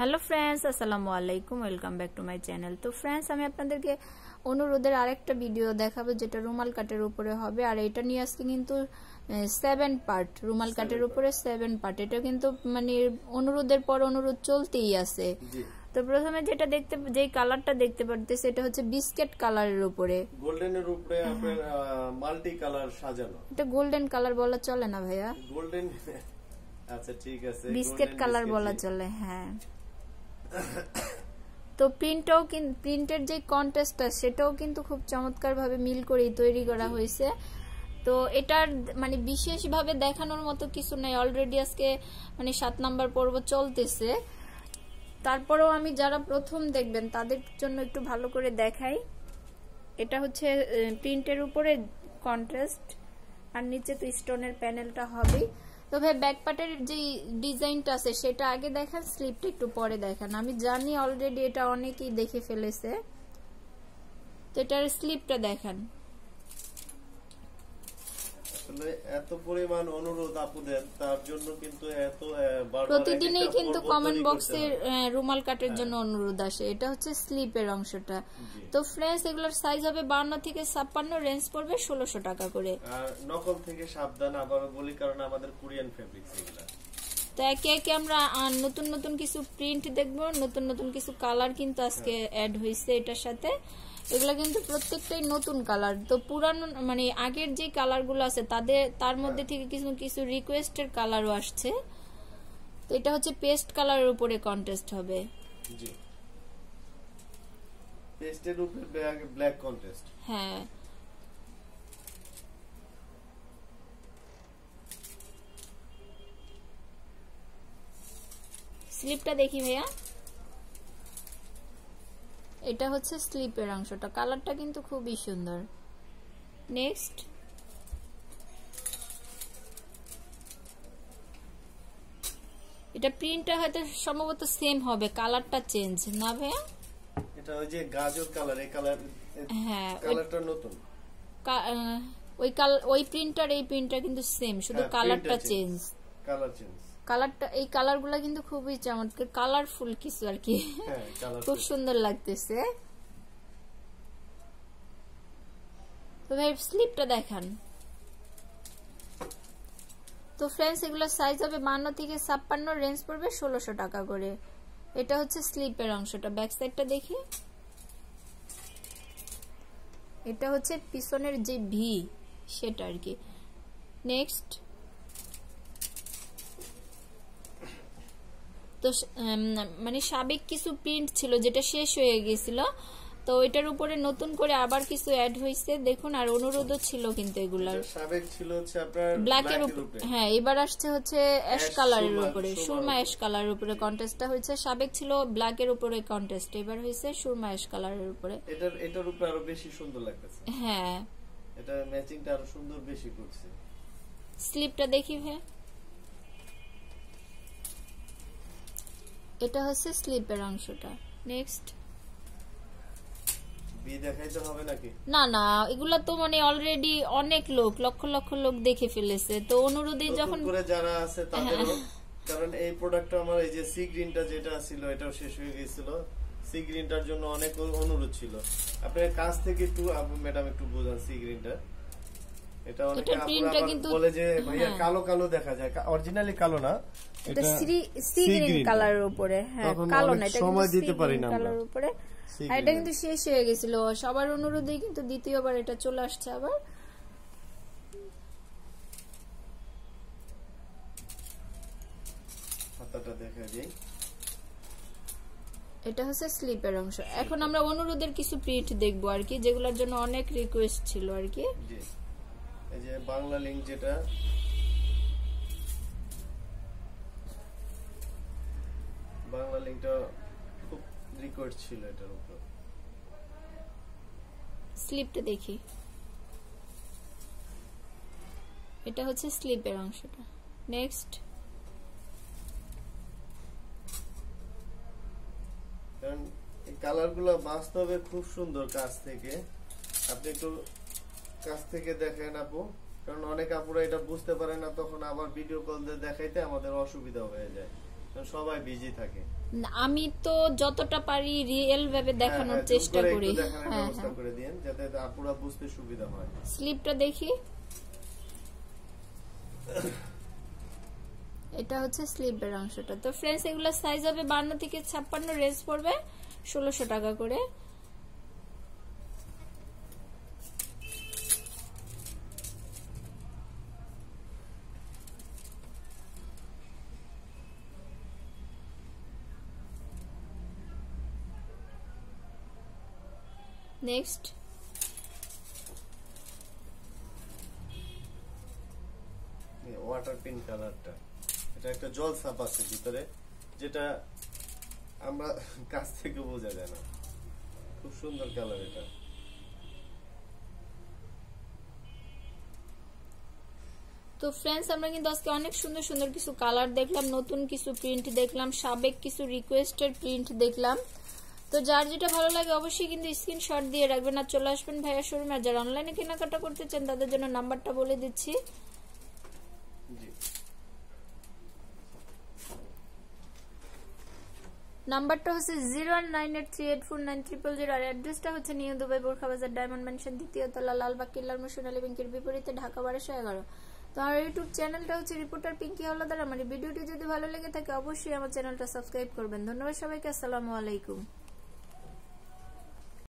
Hello friends আসসালামু আলাইকুম welcome back to my channel তো ফ্রেন্ডস আমি আপনাদেরকে অনুরোধের আরেকটা ভিডিও দেখাবো যেটা রুমাল কাটের উপরে হবে আর এটা নিয়ে আজকে কিন্তু সেভেন পার্ট রুমাল কাটের উপরে সেভেন পার্ট এটা কিন্তু মানে অনুরোধের পর অনুরোধ চলতেই আছে তো প্রথমে যেটা দেখতে যে কালারটা দেখতে পারতে সেটা হচ্ছে বিস্কেট কালারের উপরে গোল্ডেনের উপরে মাল্টি কালার সাজানো এটা গোল্ডেন কালার বলা চলে না ভাইয়া গোল্ডেন আচ্ছা ঠিক আছে বিস্কেট কালার বলা চলে হ্যাঁ তো প্রিন্টও প্রিন্টের যে কন্টেস্টটা সেটাও কিন্তু খুব চমৎকারভাবে মিল করেই তৈরি করা হয়েছে তো এটার মানে বিশেষভাবে দেখানোর মতো কিছু নাই অলরেডি আজকে মানে সাত নাম্বার পর্ব চলতেছে তারপরেও আমি যারা প্রথম দেখবেন তাদের জন্য একটু ভালো করে দেখাই এটা হচ্ছে প্রিন্টের উপরে কন্ট্রাস্ট আর নিচে তো স্টোনের প্যানেলটা হবেই তো ভাই ব্যাক পার্টের যে ডিজাইনটা আছে সেটা আগে দেখান স্লিপটা একটু পরে দেখান আমি জানি অলরেডি এটা অনেকেই দেখে ফেলেছে তো এটার স্লিপটা দেখান আসলে এত পরিমাণ অনুরোধ আপুদের তার জন্য কিন্তু এত প্রতিদিনই কিন্তু কমেন্ট বক্সে রুমাল কাটের জন্য হ্যাঁ। অনুরোধ আসে এটা হচ্ছে স্লিপের অংশটা তো ফ্রেন্ডস এগুলোর সাইজ হবে 52 থেকে 56 রেঞ্জ পড়বে 1600 টাকা করে নকল থেকে সাবধান আবার বলি কারণ আমাদের কোরিয়ান ফেব্রিক্স এগুলা তো একে একে আমরা নতুন নতুন কিছু প্রিন্ট দেখব নতুন নতুন কিছু কালার কিন্তু আজকে অ্যাড হয়েছে এটার সাথে এগুলো কিন্তু প্রত্যেকটাই নতুন কালার তো পুরানো মানে আগের যে কালারগুলো আছে তাদের তার মধ্যে থেকে কিছু কিছু রিকোয়েস্টের কালারও আসছে তো এটা হচ্ছে পেস্ট কালারের উপরে কনটেস্ট হবে জি পেস্টের উপরে ব্ল্যাক কনটেস্ট হ্যাঁ স্লিপটা দেখি ভাইয়া এটা হচ্ছে স্লিপের অংশটা কালারটা কিন্তু খুবই সুন্দর নেক্সট এটা প্রিন্টটা হয়তো সম্ভবত সেম হবে কালারটা চেঞ্জ না ভাইয়া এটা ওই যে গাজর কালার এই কালার হ্যাঁ কালারটা নতুন ওই কাল ওই প্রিন্টার এই প্রিন্টার কিন্তু সেম শুধু হ্যাঁ, কালারটা চেঞ্জ কালার চেঞ্জ কালারটা এই কালারগুলো কিন্তু খুবই চমৎকার কালারফুল কিছু আর কি হ্যাঁ, খুব সুন্দর লাগতেছে তো ভাই স্লিপটা দেখান তো ফ্রেন্ডস এগুলো সাইজ হবে বান্ন থেকে ছাপ্পান্ন রেঞ্জ পড়বে ষোলোশো টাকা করে এটা হচ্ছে স্লিপের অংশটা ব্যাক সাইডটা দেখি এটা হচ্ছে পিছনের যে ভি সেটা আর কি নেক্সট তো মানে সাবেক কিছু প্রিন্ট ছিল যেটা শেষ হয়ে গেছিল তো এটার উপরে নতুন করে আবার কিছু অ্যাড হয়েছে দেখুন আর অনুরোধও ছিল কিন্তু এগুলার সাবেক ছিল হচ্ছে আপনার ব্ল্যাক এর উপরে হ্যাঁ এবার আসছে হচ্ছে অ্যাশ কালারের উপরে সুরমা অ্যাশ কালারের উপরে কন্টেস্টটা হয়েছে সাবেক ছিল ব্ল্যাক এর উপরে কন্টেস্ট এবার হয়েছে সুরমা অ্যাশ কালারের উপরে এটার এটার উপরে আরো বেশি সুন্দর লাগতেছে হ্যাঁ এটা ম্যাচিংটা আরো সুন্দর বেশি করছে স্লিপটা দেখি ভাই এটা হচ্ছে স্লিপের অংশটা নেক্সট না না এগুলো তো মানে অলরেডি অনেক লোক লক্ষ লক্ষ লোক দেখে ফেলেছে তো অনুরোধে যখন করে যারা আছে তাদেরও হ্যাঁ। কারণ এই প্রোডাক্টটা আমার এই যে সি গ্রিনটা যেটা ছিল এটাও শেষ হয়ে গিয়েছিল সি গ্রিনটার জন্য অনেক অনুরোধ ছিল আপনার কাছ থেকে একটু ম্যাডাম একটু বোঝান সি গ্রিনটা এটা সবার অনুরোধে কিন্তু দ্বিতীয়বার এটা চলে আসছে আবার এটা হচ্ছে স্লিপের অংশ এখন আমরা অনুরোধের কিছু প্রিন্ট দেখবো আর কি যেগুলোর জন্য অনেক রিকোয়েস্ট ছিল আর কি এই যে বাংলা লিঙ্ক যেটা বাংলা লিঙ্কটা খুব রিকোয়ার্ড ছিল এটার উপর স্লিপটা দেখি এটা হচ্ছে স্লিপের অংশটা নেক্সট কারণ এই কালারগুলো বাস্তবে খুব সুন্দর কাছ থেকে আপনি একটু কাছ থেকে দেখেন আপু কারণ অনেক আপুরা এটা বুঝতে পারে না তখন আবার ভিডিও কল দিয়ে দেখাইতে আমাদের অসুবিধা হয়ে যায় সবাই বিজি থাকে আমি তো যতটা পারি রিয়েল ভাবে হ্যাঁ, দেখানোর হ্যাঁ, চেষ্টা করি হ্যাঁ, করে যাতে আপুরা বুঝতে সুবিধা হয় স্লিপটা দেখি এটা হচ্ছে স্লিপের অংশটা তো ফ্রেন্ডস এগুলো সাইজ হবে বান্ন থেকে ছাপ্পান্ন রেঞ্জ পড়বে ষোলোশো টাকা করে নেক্সট ওয়াটার পিন কালারটা এটা একটা জল সাপ আছে ভিতরে যেটা আমরা কাছ থেকে বোঝা যায় না খুব সুন্দর কালার এটা তো ফ্রেন্ডস আমরা কিন্তু আজকে অনেক সুন্দর সুন্দর কিছু কালার দেখলাম নতুন কিছু প্রিন্ট দেখলাম সাবেক কিছু রিকোয়েস্টেড প্রিন্ট দেখলাম তো যার যেটা ভালো লাগে অবশ্যই কিন্তু স্ক্রিনশট দিয়ে রাখবেন আর চলে আসবেন ভাইয়া শোরুমে আর যারা অনলাইনে কেনাকাটা করতে চান তাদের জন্য নাম্বারটা বলে দিচ্ছি নাম্বারটা হচ্ছে zero one nine eight three eight four nine triple zero আর অ্যাড্রেসটা হচ্ছে new Dubai Bazar diamond mansion তলা লালবাগ কিল্লার সোনালী ব্যাংকের বিপরীতে ঢাকা বারোশো এগারো তো আমার ইউটিউব চ্যানেলটা হচ্ছে রিপোর্টার পিঙ্কি দ্বারা আমার ভিডিওটি যদি ভালো লেগে থাকে অবশ্যই আমার চ্যানেলটা সাবস্ক্রাইব করবেন ধন্যবাদ সবাইকে আসসালামু আলাইকুম